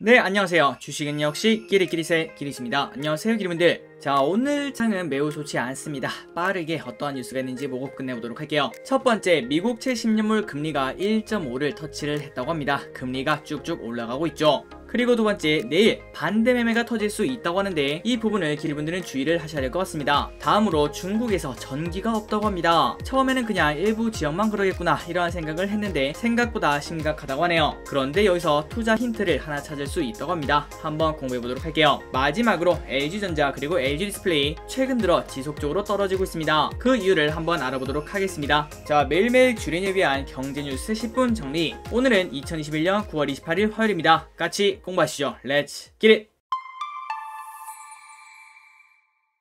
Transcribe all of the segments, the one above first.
네 안녕하세요 주식은 역시 끼리끼리새 끼리입니다 안녕하세요 기리분들자 오늘 창은 매우 좋지 않습니다 빠르게 어떠한 뉴스가 있는지 보고 끝내보도록 할게요 첫 번째 미국 70년물 금리가 1.5를 터치를 했다고 합니다 금리가 쭉쭉 올라가고 있죠 그리고 두 번째, 내일 반대 매매가 터질 수 있다고 하는데 이 부분을 기리분들은 주의를 하셔야 될 것 같습니다. 다음으로 중국에서 전기가 없다고 합니다. 처음에는 그냥 일부 지역만 그러겠구나 이러한 생각을 했는데 생각보다 심각하다고 하네요. 그런데 여기서 투자 힌트를 하나 찾을 수 있다고 합니다. 한번 공부해보도록 할게요. 마지막으로 LG전자 그리고 LG디스플레이 최근 들어 지속적으로 떨어지고 있습니다. 그 이유를 한번 알아보도록 하겠습니다. 자 매일매일 주린에 위한 경제뉴스 10분 정리 오늘은 2021년 9월 28일 화요일입니다. 같이 공부하시죠. 렛츠 기릿!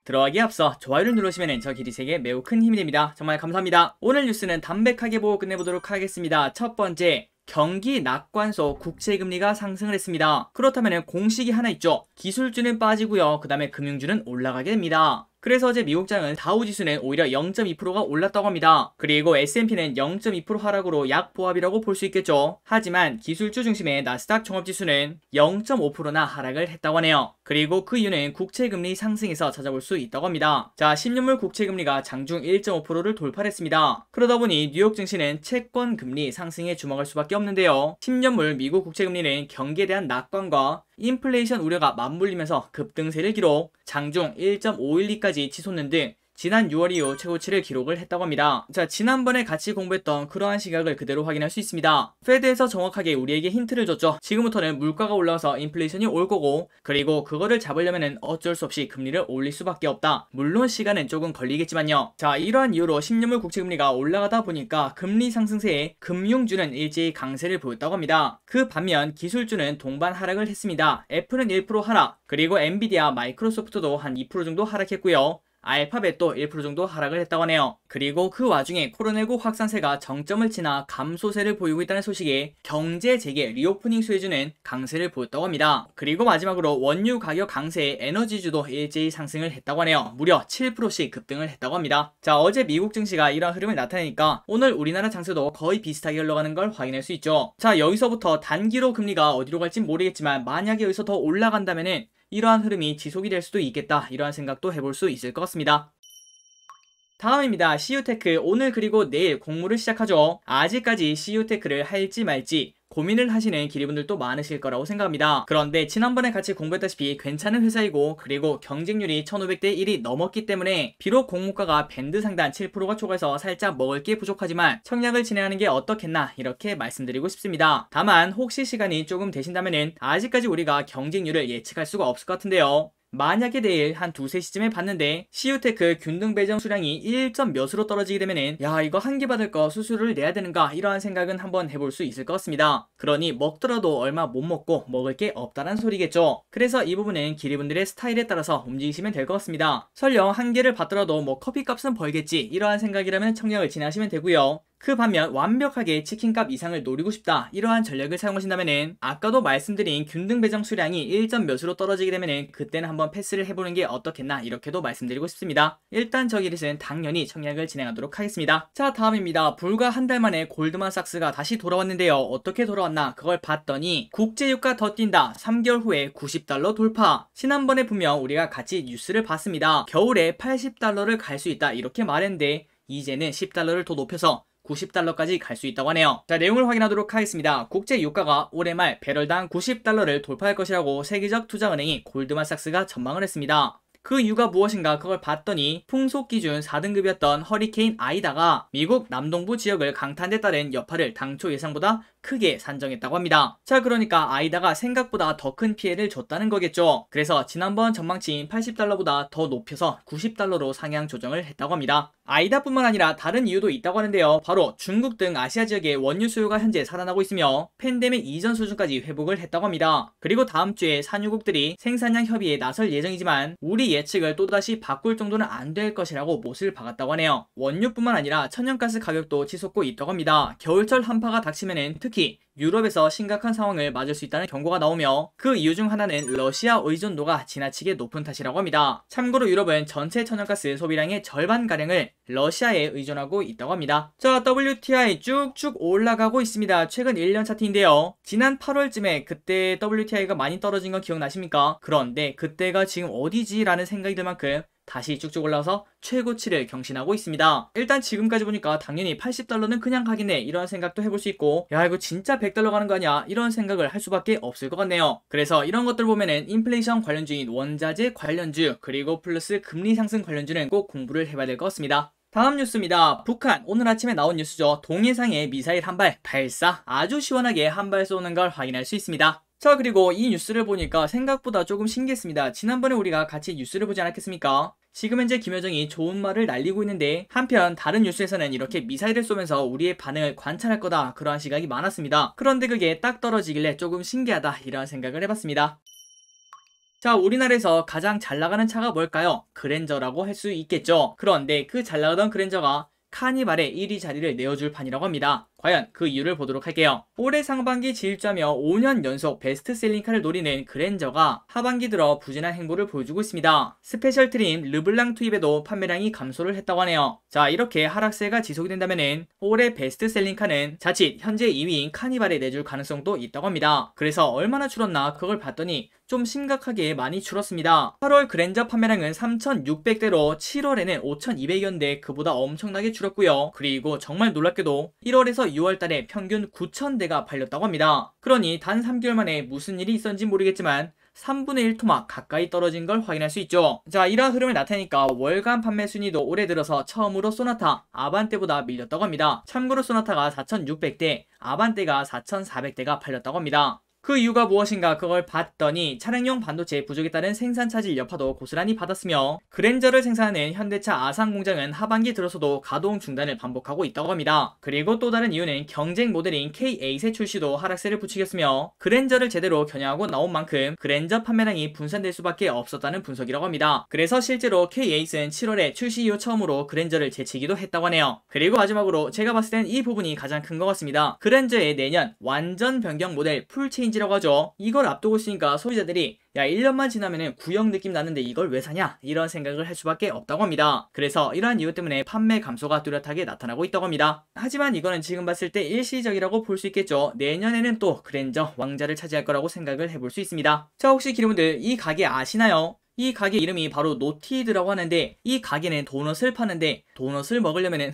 들어가기 에 앞서 좋아요를 누르시면 저 기리세계 매우 큰 힘이 됩니다. 정말 감사합니다. 오늘 뉴스는 담백하게 보고 끝내보도록 하겠습니다. 첫 번째, 경기 낙관소 국채금리가 상승을 했습니다. 그렇다면 공식이 하나 있죠. 기술주는 빠지고요. 그 다음에 금융주는 올라가게 됩니다. 그래서 어제 미국 장은 다우지수는 오히려 0.2%가 올랐다고 합니다. 그리고 S&P는 0.2% 하락으로 약보합이라고 볼 수 있겠죠. 하지만 기술주 중심의 나스닥 종합지수는 0.5%나 하락을 했다고 하네요. 그리고 그 이유는 국채금리 상승에서 찾아볼 수 있다고 합니다. 자, 10년물 국채금리가 장중 1.5%를 돌파했습니다. 그러다 보니 뉴욕 증시는 채권금리 상승에 주목할 수밖에 없는데요. 10년물 미국 국채금리는 경기에 대한 낙관과 인플레이션 우려가 맞물리면서 급등세를 기록, 장중 1.512까지 치솟는 등 지난 6월 이후 최고치를 기록을 했다고 합니다. 자, 지난번에 같이 공부했던 그러한 시각을 그대로 확인할 수 있습니다. 페드에서 정확하게 우리에게 힌트를 줬죠. 지금부터는 물가가 올라와서 인플레이션이 올 거고 그리고 그거를 잡으려면 어쩔 수 없이 금리를 올릴 수밖에 없다. 물론 시간은 조금 걸리겠지만요. 자, 이러한 이유로 10년물 국채금리가 올라가다 보니까 금리 상승세에 금융주는 일제히 강세를 보였다고 합니다. 그 반면 기술주는 동반 하락을 했습니다. 애플은 1% 하락, 그리고 엔비디아, 마이크로소프트도 한 2% 정도 하락했고요. 알파벳도 1% 정도 하락을 했다고 하네요. 그리고 그 와중에 코로나19 확산세가 정점을 지나 감소세를 보이고 있다는 소식에 경제 재개 리오프닝 수혜주는 강세를 보였다고 합니다. 그리고 마지막으로 원유 가격 강세에 에너지주도 일제히 상승을 했다고 하네요. 무려 7%씩 급등을 했다고 합니다. 자 어제 미국 증시가 이런 흐름을 나타내니까 오늘 우리나라 장세도 거의 비슷하게 흘러가는 걸 확인할 수 있죠. 자 여기서부터 단기로 금리가 어디로 갈지 모르겠지만 만약에 여기서 더 올라간다면은 이러한 흐름이 지속이 될 수도 있겠다 이러한 생각도 해볼 수 있을 것 같습니다. 다음입니다. CU테크 오늘 그리고 내일 공모를 시작하죠. 아직까지 CU테크를 할지 말지 고민을 하시는 기리분들 도 많으실 거라고 생각합니다. 그런데 지난번에 같이 공부했다시피 괜찮은 회사이고 그리고 경쟁률이 1500대 1이 넘었기 때문에 비록 공모가가 밴드 상단 7%가 초과해서 살짝 먹을 게 부족하지만 청약을 진행하는 게 어떻겠나 이렇게 말씀드리고 싶습니다. 다만 혹시 시간이 조금 되신다면 아직까지 우리가 경쟁률을 예측할 수가 없을 것 같은데요. 만약에 내일 한 두세 시쯤에 봤는데 시우테크 균등 배정 수량이 1점 몇으로 떨어지게 되면은 야 이거 한 개 받을 거 수수료를 내야 되는가 이러한 생각은 한번 해볼 수 있을 것 같습니다. 그러니 먹더라도 얼마 못 먹고 먹을 게 없다란 소리겠죠. 그래서 이 부분은 기리분들의 스타일에 따라서 움직이시면 될 것 같습니다. 설령 한 개를 받더라도 뭐 커피값은 벌겠지 이러한 생각이라면 청량을 지나시면 되고요. 그 반면 완벽하게 치킨값 이상을 노리고 싶다 이러한 전략을 사용하신다면 아까도 말씀드린 균등 배정 수량이 1점 몇으로 떨어지게 되면 그때는 한번 패스를 해보는 게 어떻겠나 이렇게도 말씀드리고 싶습니다. 일단 저기 릿은 당연히 청약을 진행하도록 하겠습니다. 자 다음입니다. 불과 한 달 만에 골드만삭스가 다시 돌아왔는데요. 어떻게 돌아왔나 그걸 봤더니 국제유가 더 뛴다 3개월 후에 90달러 돌파 지난번에 분명 우리가 같이 뉴스를 봤습니다. 겨울에 80달러를 갈 수 있다 이렇게 말했는데 이제는 10달러를 더 높여서 90달러까지 갈 수 있다고 하네요. 자 내용을 확인하도록 하겠습니다. 국제 유가가 올해 말 배럴당 90달러를 돌파할 것이라고 세계적 투자은행이 골드만삭스가 전망을 했습니다. 그 이유가 무엇인가 그걸 봤더니 풍속 기준 4등급이었던 허리케인 아이다가 미국 남동부 지역을 강타한다는 여파를 당초 예상보다 크게 산정했다고 합니다. 자 그러니까 아이다가 생각보다 더 큰 피해를 줬다는 거겠죠. 그래서 지난번 전망치인 80달러보다 더 높여서 90달러로 상향 조정을 했다고 합니다. 아이다뿐만 아니라 다른 이유도 있다고 하는데요. 바로 중국 등 아시아 지역의 원유 수요가 현재 살아나고 있으며 팬데믹 이전 수준까지 회복을 했다고 합니다. 그리고 다음 주에 산유국들이 생산량 협의에 나설 예정이지만 우리 예측을 또다시 바꿀 정도는 안 될 것이라고 못을 박았다고 하네요. 원유뿐만 아니라 천연가스 가격도 치솟고 있다고 합니다. 겨울철 한파가 닥치면 특히 유럽에서 심각한 상황을 맞을 수 있다는 경고가 나오며 그 이유 중 하나는 러시아 의존도가 지나치게 높은 탓이라고 합니다. 참고로 유럽은 전체 천연가스 소비량의 절반가량을 러시아에 의존하고 있다고 합니다. 자, WTI 쭉쭉 올라가고 있습니다. 최근 1년 차트인데요. 지난 8월쯤에 그때 WTI가 많이 떨어진 건 기억나십니까? 그런데 그때가 지금 어디지라는 생각이 들 만큼 다시 쭉쭉 올라와서 최고치를 경신하고 있습니다. 일단 지금까지 보니까 당연히 80달러는 그냥 가겠네 이런 생각도 해볼 수 있고 야 이거 진짜 100달러 가는 거 아니야 이런 생각을 할 수밖에 없을 것 같네요. 그래서 이런 것들 보면은 인플레이션 관련주인 원자재 관련주 그리고 플러스 금리 상승 관련주는 꼭 공부를 해봐야 될 것 같습니다. 다음 뉴스입니다. 북한 오늘 아침에 나온 뉴스죠. 동해상에 미사일 한 발 발사 아주 시원하게 한 발 쏘는 걸 확인할 수 있습니다. 자 그리고 이 뉴스를 보니까 생각보다 조금 신기했습니다. 지난번에 우리가 같이 뉴스를 보지 않았겠습니까? 지금 현재 김여정이 좋은 말을 날리고 있는데 한편 다른 뉴스에서는 이렇게 미사일을 쏘면서 우리의 반응을 관찰할 거다 그러한 시각이 많았습니다. 그런데 그게 딱 떨어지길래 조금 신기하다 이런 생각을 해봤습니다. 자 우리나라에서 가장 잘 나가는 차가 뭘까요? 그랜저라고 할 수 있겠죠. 그런데 그 잘 나가던 그랜저가 카니발의 1위 자리를 내어줄 판이라고 합니다. 과연 그 이유를 보도록 할게요. 올해 상반기 지입자며 5년 연속 베스트셀링카를 노리는 그랜저가 하반기 들어 부진한 행보를 보여주고 있습니다. 스페셜 트림 르블랑 투입에도 판매량이 감소를 했다고 하네요. 자 이렇게 하락세가 지속 된다면 올해 베스트셀링카는 자칫 현재 2위인 카니발에 내줄 가능성도 있다고 합니다. 그래서 얼마나 줄었나 그걸 봤더니 좀 심각하게 많이 줄었습니다. 8월 그랜저 판매량은 3,600대로 7월에는 5,200여인데 그보다 엄청나게 줄었고요. 그리고 정말 놀랍게도 1월에서 6월달에 평균 9천대가 팔렸다고 합니다. 그러니 단 3개월 만에 무슨 일이 있었는지 모르겠지만 3분의 1 토막 가까이 떨어진 걸 확인할 수 있죠. 자 이러한 흐름을 나타내니까 월간 판매 순위도 올해 들어서 처음으로 소나타, 아반떼보다 밀렸다고 합니다. 참고로 소나타가 4,600대, 아반떼가 4,400대가 팔렸다고 합니다. 그 이유가 무엇인가 그걸 봤더니 차량용 반도체 부족에 따른 생산 차질 여파도 고스란히 받았으며 그랜저를 생산하는 현대차 아산 공장은 하반기 들어서도 가동 중단을 반복하고 있다고 합니다. 그리고 또 다른 이유는 경쟁 모델인 K8의 출시도 하락세를 부추겼으며 그랜저를 제대로 겨냥하고 나온 만큼 그랜저 판매량이 분산될 수밖에 없었다는 분석이라고 합니다. 그래서 실제로 K8은 7월에 출시 이후 처음으로 그랜저를 제치기도 했다고 하네요. 그리고 마지막으로 제가 봤을 땐 이 부분이 가장 큰 것 같습니다. 그랜저의 내년 완전 변경 모델 풀체인 인증이라고 하죠. 이걸 앞두고 있으니까 소비자들이 야 1년만 지나면 구형 느낌 나는데 이걸 왜 사냐 이런 생각을 할 수밖에 없다고 합니다. 그래서 이러한 이유 때문에 판매 감소가 뚜렷하게 나타나고 있다고 합니다. 하지만 이거는 지금 봤을 때 일시적이라고 볼 수 있겠죠. 내년에는 또 그랜저 왕자를 차지할 거라고 생각을 해볼 수 있습니다. 자 혹시 기름분들 이 가게 아시나요? 이 가게 이름이 바로 노티드라고 하는데 이 가게는 도넛을 파는데 도넛을 먹으려면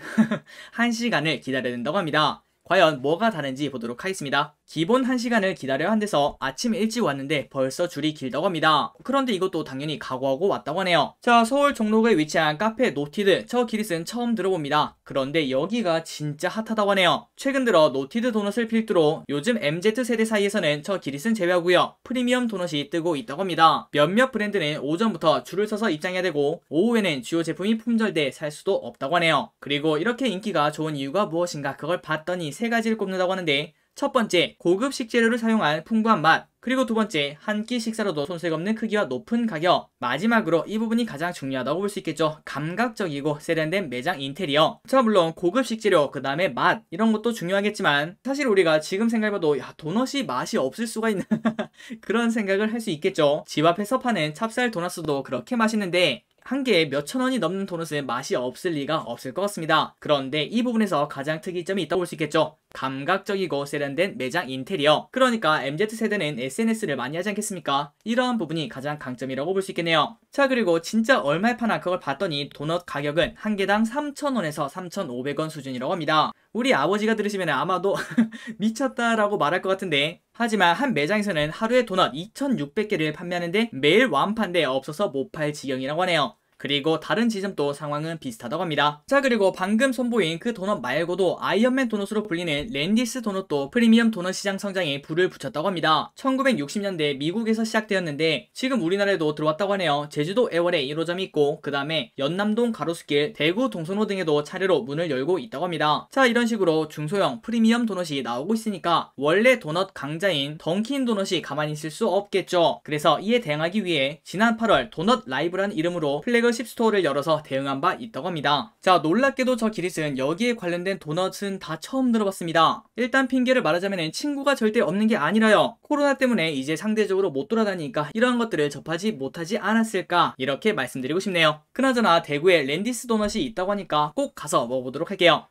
1시간을 기다려야 된다고 합니다. 과연 뭐가 다른지 보도록 하겠습니다. 기본 1시간을 기다려야 한대서 아침 일찍 왔는데 벌써 줄이 길다고 합니다. 그런데 이것도 당연히 각오하고 왔다고 하네요. 자 서울 종로구에 위치한 카페 노티드 저 기릿은 처음 들어봅니다. 그런데 여기가 진짜 핫하다고 하네요. 최근 들어 노티드 도넛을 필두로 요즘 MZ세대 사이에서는 저 기릿은 제외하고요. 프리미엄 도넛이 뜨고 있다고 합니다. 몇몇 브랜드는 오전부터 줄을 서서 입장해야 되고 오후에는 주요 제품이 품절돼 살 수도 없다고 하네요. 그리고 이렇게 인기가 좋은 이유가 무엇인가 그걸 봤더니 세 가지를 꼽는다고 하는데 첫 번째, 고급 식재료를 사용한 풍부한 맛. 그리고 두 번째, 한 끼 식사로도 손색 없는 크기와 높은 가격. 마지막으로 이 부분이 가장 중요하다고 볼 수 있겠죠. 감각적이고 세련된 매장 인테리어. 자, 물론 고급 식재료, 그 다음에 맛, 이런 것도 중요하겠지만, 사실 우리가 지금 생각해봐도, 야, 도넛이 맛이 없을 수가 있는 그런 생각을 할 수 있겠죠. 집 앞에서 파는 찹쌀 도넛도 그렇게 맛있는데, 한 개에 몇 천 원이 넘는 도넛은 맛이 없을 리가 없을 것 같습니다. 그런데 이 부분에서 가장 특이점이 있다고 볼 수 있겠죠. 감각적이고 세련된 매장 인테리어 그러니까 MZ세대는 SNS를 많이 하지 않겠습니까? 이러한 부분이 가장 강점이라고 볼 수 있겠네요 자 그리고 진짜 얼마에 파나 그걸 봤더니 도넛 가격은 한 개당 3,000원에서 3,500원 수준이라고 합니다 우리 아버지가 들으시면 아마도 미쳤다라고 말할 것 같은데 하지만 한 매장에서는 하루에 도넛 2,600개를 판매하는데 매일 완판돼 없어서 못 팔 지경이라고 하네요 그리고 다른 지점도 상황은 비슷하다고 합니다. 자 그리고 방금 선보인 그 도넛 말고도 아이언맨 도넛으로 불리는 랜디스 도넛도 프리미엄 도넛 시장 성장에 불을 붙였다고 합니다. 1960년대 미국에서 시작되었는데 지금 우리나라에도 들어왔다고 하네요. 제주도 애월에 1호점이 있고 그 다음에 연남동 가로수길, 대구 동선호 등에도 차례로 문을 열고 있다고 합니다. 자 이런 식으로 중소형 프리미엄 도넛이 나오고 있으니까 원래 도넛 강자인 던킨 도넛이 가만히 있을 수 없겠죠. 그래서 이에 대응하기 위해 지난 8월 도넛 라이브란 이름으로 플래그 홈리너십 스토어를 열어서 대응한 바 있다고 합니다. 자 놀랍게도 저 기릿은 여기에 관련된 도넛은 다 처음 들어봤습니다. 일단 핑계를 말하자면 친구가 절대 없는 게 아니라요. 코로나 때문에 이제 상대적으로 못 돌아다니니까 이러한 것들을 접하지 못하지 않았을까 이렇게 말씀드리고 싶네요. 그나저나 대구에 랜디스 도넛이 있다고 하니까 꼭 가서 먹어보도록 할게요.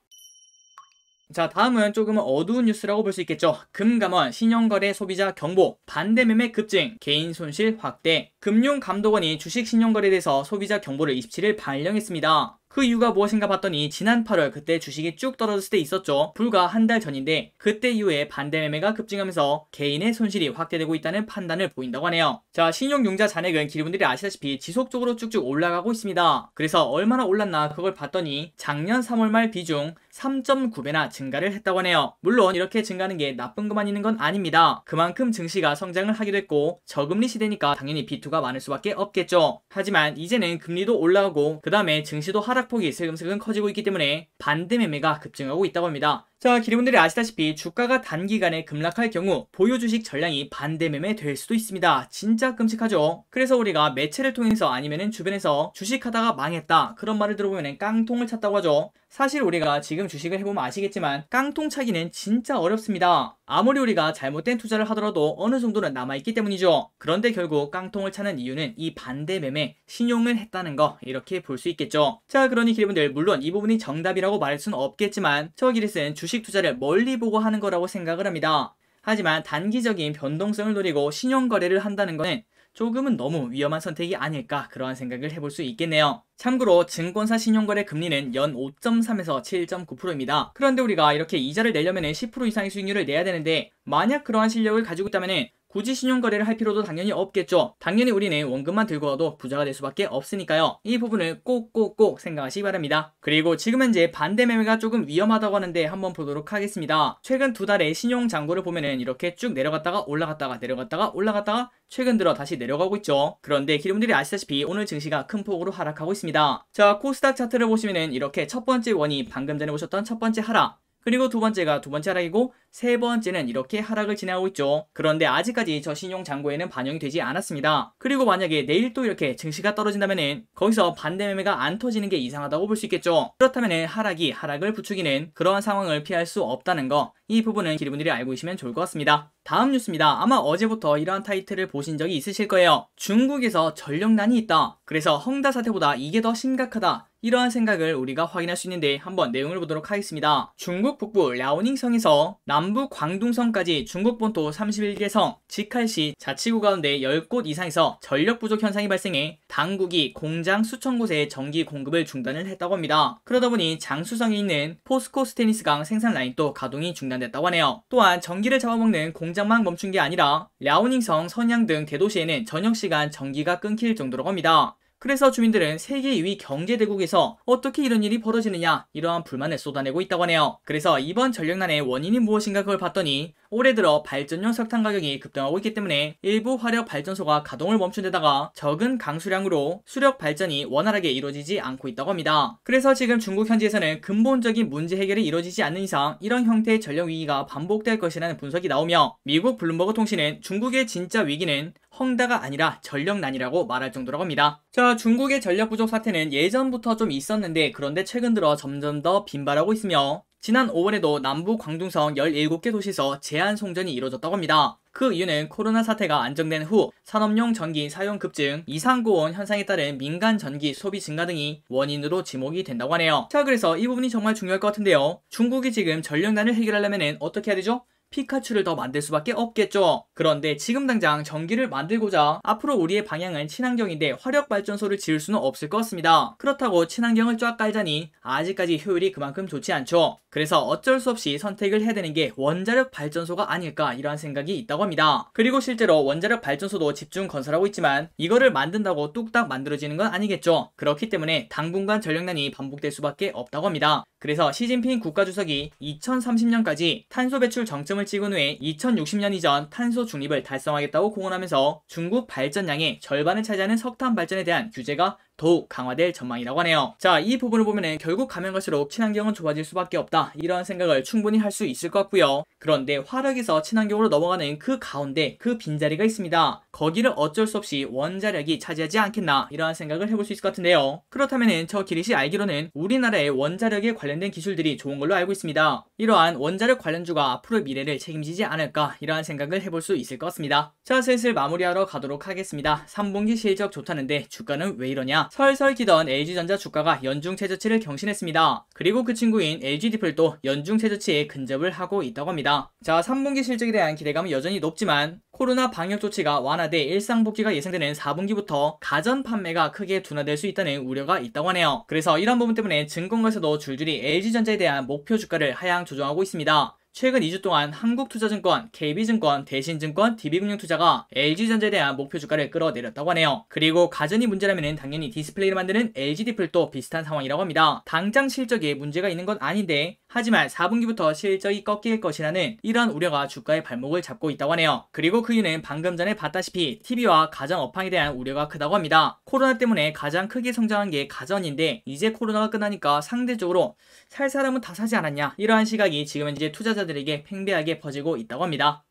자, 다음은 조금은 어두운 뉴스라고 볼 수 있겠죠. 금감원 신용거래 소비자 경보, 반대매매 급증, 개인 손실 확대. 금융감독원이 주식 신용거래에 대해서 소비자 경보를 27일 발령했습니다. 그 이유가 무엇인가 봤더니 지난 8월 그때 주식이 쭉 떨어졌을 때 있었죠. 불과 한 달 전인데 그때 이후에 반대매매가 급증하면서 개인의 손실이 확대되고 있다는 판단을 보인다고 하네요. 자 신용융자 잔액은 기분들이 아시다시피 지속적으로 쭉쭉 올라가고 있습니다. 그래서 얼마나 올랐나 그걸 봤더니 작년 3월 말 비중 3.9배나 증가를 했다고 하네요. 물론 이렇게 증가하는 게 나쁜 것만 있는 건 아닙니다. 그만큼 증시가 성장을 하기도 했고 저금리 시대니까 당연히 B2가 많을 수밖에 없겠죠. 하지만 이제는 금리도 올라오고그 다음에 증시도 하락폭이 슬금슬금 커지고 있기 때문에 반대 매매가 급증하고 있다고 합니다. 자, 기리분들이 아시다시피 주가가 단기간에 급락할 경우 보유 주식 전량이 반대 매매 될 수도 있습니다. 진짜 끔찍하죠? 그래서 우리가 매체를 통해서 아니면 주변에서 주식하다가 망했다 그런 말을 들어보면 깡통을 찾다고 하죠. 사실 우리가 지금 주식을 해보면 아시겠지만 깡통 차기는 진짜 어렵습니다. 아무리 우리가 잘못된 투자를 하더라도 어느 정도는 남아있기 때문이죠. 그런데 결국 깡통을 차는 이유는 이 반대 매매, 신용을 했다는 거 이렇게 볼 수 있겠죠. 자 그러니 기리분들 물론 이 부분이 정답이라고 말할 수는 없겠지만 저기리스주 주식 투자를 멀리 보고 하는 거라고 생각을 합니다. 하지만 단기적인 변동성을 노리고 신용 거래를 한다는 것은 조금은 너무 위험한 선택이 아닐까 그러한 생각을 해볼 수 있겠네요. 참고로 증권사 신용거래 금리는 연 5.3에서 7.9%입니다. 그런데 우리가 이렇게 이자를 내려면 10% 이상의 수익률을 내야 되는데 만약 그러한 실력을 가지고 있다면 굳이 신용거래를 할 필요도 당연히 없겠죠. 당연히 우리는 원금만 들고 와도 부자가 될 수밖에 없으니까요. 이 부분을 꼭꼭꼭 생각하시기 바랍니다. 그리고 지금 현재 반대 매매가 조금 위험하다고 하는데 한번 보도록 하겠습니다. 최근 두 달의 신용 잔고를 보면은 이렇게 쭉 내려갔다가 올라갔다가 내려갔다가 올라갔다가 최근 들어 다시 내려가고 있죠. 그런데 기름들이 아시다시피 오늘 증시가 큰 폭으로 하락하고 있습니다. 자, 코스닥 차트를 보시면은 이렇게 첫 번째 원이 방금 전에 보셨던 첫 번째 하락, 그리고 두 번째가 두 번째 하락이고 세 번째는 이렇게 하락을 지나고 있죠. 그런데 아직까지 저 신용 잔고에는 반영이 되지 않았습니다. 그리고 만약에 내일 또 이렇게 증시가 떨어진다면은 거기서 반대 매매가 안 터지는 게 이상하다고 볼 수 있겠죠. 그렇다면은 하락이 하락을 부추기는 그러한 상황을 피할 수 없다는 거 이 부분은 기리분들이 알고 있으면 좋을 것 같습니다. 다음 뉴스입니다. 아마 어제부터 이러한 타이틀을 보신 적이 있으실 거예요. 중국에서 전력난이 있다. 그래서 헝다 사태보다 이게 더 심각하다. 이러한 생각을 우리가 확인할 수 있는데 한번 내용을 보도록 하겠습니다. 중국 북부 라오닝성에서 남방 남부 광둥성까지 중국 본토 31개 성, 직할시, 자치구 가운데 10곳 이상에서 전력 부족 현상이 발생해 당국이 공장 수천 곳에 전기 공급을 중단을 했다고 합니다. 그러다 보니 장수성에 있는 포스코 스테니스강 생산 라인도 가동이 중단됐다고 하네요. 또한 전기를 잡아먹는 공장만 멈춘 게 아니라 랴오닝성, 선양 등 대도시에는 저녁 시간 전기가 끊길 정도라고 합니다. 그래서 주민들은 세계 2위 경제대국에서 어떻게 이런 일이 벌어지느냐 이러한 불만을 쏟아내고 있다고 하네요. 그래서 이번 전력난의 원인이 무엇인가 그걸 봤더니 올해 들어 발전용 석탄 가격이 급등하고 있기 때문에 일부 화력 발전소가 가동을 멈춘 데다가 적은 강수량으로 수력 발전이 원활하게 이루어지지 않고 있다고 합니다. 그래서 지금 중국 현지에서는 근본적인 문제 해결이 이루어지지 않는 이상 이런 형태의 전력 위기가 반복될 것이라는 분석이 나오며 미국 블룸버그 통신은 중국의 진짜 위기는 헝다가 아니라 전력난이라고 말할 정도라고 합니다. 자, 중국의 전력 부족 사태는 예전부터 좀 있었는데 그런데 최근 들어 점점 더 빈발하고 있으며 지난 5월에도 남부 광둥성 17개 도시에서 제한 송전이 이뤄졌다고 합니다. 그 이유는 코로나 사태가 안정된 후 산업용 전기 사용 급증, 이상고온 현상에 따른 민간 전기 소비 증가 등이 원인으로 지목이 된다고 하네요. 자, 그래서 이 부분이 정말 중요할 것 같은데요. 중국이 지금 전력난을 해결하려면 어떻게 해야 되죠? 피카츄를 더 만들 수밖에 없겠죠. 그런데 지금 당장 전기를 만들고자 앞으로 우리의 방향은 친환경인데 화력발전소를 지을 수는 없을 것 같습니다. 그렇다고 친환경을 쫙 깔자니 아직까지 효율이 그만큼 좋지 않죠. 그래서 어쩔 수 없이 선택을 해야 되는 게 원자력 발전소가 아닐까 이러한 생각이 있다고 합니다. 그리고 실제로 원자력 발전소도 집중 건설하고 있지만 이거를 만든다고 뚝딱 만들어지는 건 아니겠죠. 그렇기 때문에 당분간 전력난이 반복될 수밖에 없다고 합니다. 그래서 시진핑 국가주석이 2030년까지 탄소 배출 정점을 찍은 후에 2060년 이전 탄소 중립을 달성하겠다고 공언하면서 중국 발전량의 절반을 차지하는 석탄 발전에 대한 규제가 더욱 강화될 전망이라고 하네요. 자, 이 부분을 보면 결국 가면 갈수록 친환경은 좋아질 수밖에 없다. 이런 생각을 충분히 할 수 있을 것 같고요. 그런데 화력에서 친환경으로 넘어가는 그 가운데 그 빈자리가 있습니다. 거기를 어쩔 수 없이 원자력이 차지하지 않겠나 이러한 생각을 해볼 수 있을 것 같은데요. 그렇다면 저 기릿이 알기로는 우리나라의 원자력에 관련된 기술들이 좋은 걸로 알고 있습니다. 이러한 원자력 관련주가 앞으로 미래를 책임지지 않을까 이러한 생각을 해볼 수 있을 것 같습니다. 자 슬슬 마무리하러 가도록 하겠습니다. 3분기 실적 좋다는데 주가는 왜 이러냐 설설 기던 LG전자 주가가 연중 최저치를 경신했습니다. 그리고 그 친구인 LG 디플도 연중 최저치에 근접을 하고 있다고 합니다. 자, 3분기 실적에 대한 기대감은 여전히 높지만 코로나 방역 조치가 완화돼 일상 복귀가 예상되는 4분기부터 가전 판매가 크게 둔화될 수 있다는 우려가 있다고 하네요. 그래서 이런 부분 때문에 증권가에서도 줄줄이 LG전자에 대한 목표 주가를 하향 조정하고 있습니다. 최근 2주 동안 한국투자증권, KB증권, 대신증권, DB금융투자가 LG전자에 대한 목표 주가를 끌어내렸다고 하네요. 그리고 가전이 문제라면 당연히 디스플레이를 만드는 LG디플도 비슷한 상황이라고 합니다. 당장 실적에 문제가 있는 건 아닌데 하지만 4분기부터 실적이 꺾일 것이라는 이러한 우려가 주가의 발목을 잡고 있다고 하네요. 그리고 그 이유는 방금 전에 봤다시피 TV와 가전 업황에 대한 우려가 크다고 합니다. 코로나 때문에 가장 크게 성장한 게 가전인데 이제 코로나가 끝나니까 상대적으로 살 사람은 다 사지 않았냐 이러한 시각이 지금 현재 투자자 소비자들에게 팽배하게 퍼지고 있다고 합니다.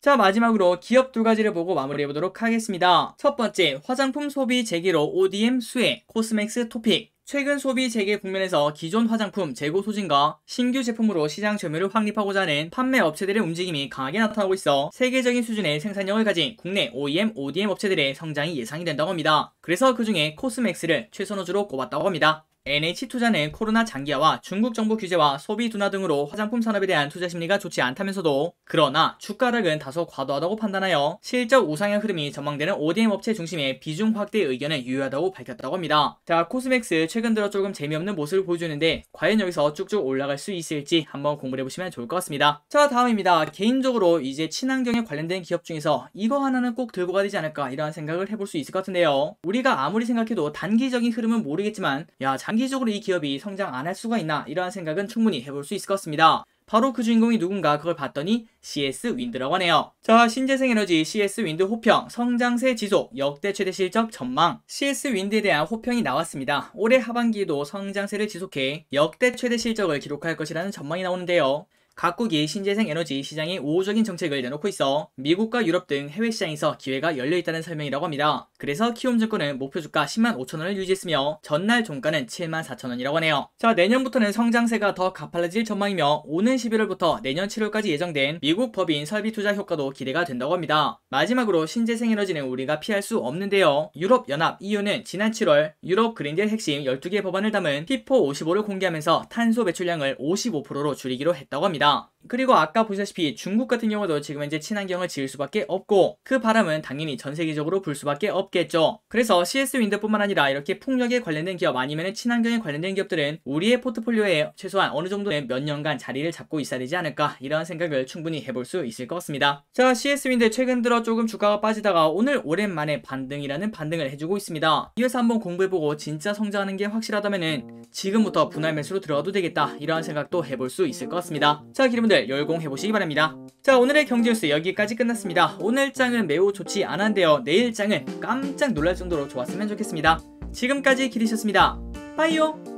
자 마지막으로 기업 두 가지를 보고 마무리해보도록 하겠습니다. 첫 번째, 화장품 소비 재개로 ODM 수혜, 코스맥스 토픽, 최근 소비 재개 국면에서 기존 화장품 재고 소진과 신규 제품으로 시장 점유를 확립하고자 하는 판매 업체들의 움직임이 강하게 나타나고 있어 세계적인 수준의 생산력을 가진 국내 OEM, ODM 업체들의 성장이 예상이 된다고 합니다. 그래서 그 중에 코스맥스를 최선호주로 꼽았다고 합니다. NH투자는 코로나 장기화와 중국 정부 규제와 소비 둔화 등으로 화장품 산업에 대한 투자 심리가 좋지 않다면서도 그러나 주가락은 다소 과도하다고 판단하여 실적 우상향 흐름이 전망되는 ODM 업체 중심의 비중 확대 의견은 유효하다고 밝혔다고 합니다. 자 코스맥스 최근 들어 조금 재미없는 모습을 보여주는데 과연 여기서 쭉쭉 올라갈 수 있을지 한번 공부를 해보시면 좋을 것 같습니다. 자 다음입니다. 개인적으로 이제 친환경에 관련된 기업 중에서 이거 하나는 꼭 들고 가야 되지 않을까 이러한 생각을 해볼 수 있을 것 같은데요. 우리가 아무리 생각해도 단기적인 흐름은 모르겠지만 야 장기 장기적으로 이 기업이 성장 안 할 수가 있나 이러한 생각은 충분히 해볼 수 있을 것 같습니다. 바로 그 주인공이 누군가 그걸 봤더니 CS 윈드라고 하네요. 자, 신재생에너지 CS 윈드 호평, 성장세 지속, 역대 최대 실적 전망. CS 윈드에 대한 호평이 나왔습니다. 올해 하반기에도 성장세를 지속해 역대 최대 실적을 기록할 것이라는 전망이 나오는데요. 각국이 신재생 에너지 시장이 우호적인 정책을 내놓고 있어 미국과 유럽 등 해외 시장에서 기회가 열려있다는 설명이라고 합니다. 그래서 키움 증권은 목표 주가 10만 5천원을 유지했으며 전날 종가는 7만 4천원이라고 하네요. 자 내년부터는 성장세가 더 가팔라질 전망이며 오는 11월부터 내년 7월까지 예정된 미국 법인 설비 투자 효과도 기대가 된다고 합니다. 마지막으로 신재생 에너지는 우리가 피할 수 없는데요. 유럽연합 EU는 지난 7월 유럽 그린델 핵심 12개 법안을 담은 피포 55를 공개하면서 탄소 배출량을 55%로 줄이기로 했다고 합니다. ら 그리고 아까 보셨다시피 중국 같은 경우도 지금 현재 친환경을 지을 수밖에 없고 그 바람은 당연히 전 세계적으로 불 수밖에 없겠죠. 그래서 CS 윈드뿐만 아니라 이렇게 폭력에 관련된 기업 아니면 친환경에 관련된 기업들은 우리의 포트폴리오에 최소한 어느 정도의 몇 년간 자리를 잡고 있어야 되지 않을까 이런 생각을 충분히 해볼 수 있을 것 같습니다. 자 CS 윈드 최근 들어 조금 주가가 빠지다가 오늘 오랜만에 반등이라는 반등을 해주고 있습니다. 이 회사 한번 공부해보고 진짜 성장하는 게확실하다면 지금부터 분할 매수로 들어가도 되겠다 이러한 생각도 해볼 수 있을 것 같습니다. 자 기름들 여러분들 열공해보시기 바랍니다. 자 오늘의 경제뉴스 여기까지 끝났습니다. 오늘 장은 매우 좋지 않은데요 내일 장은 깜짝 놀랄 정도로 좋았으면 좋겠습니다. 지금까지 기리셨습니다. 빠이오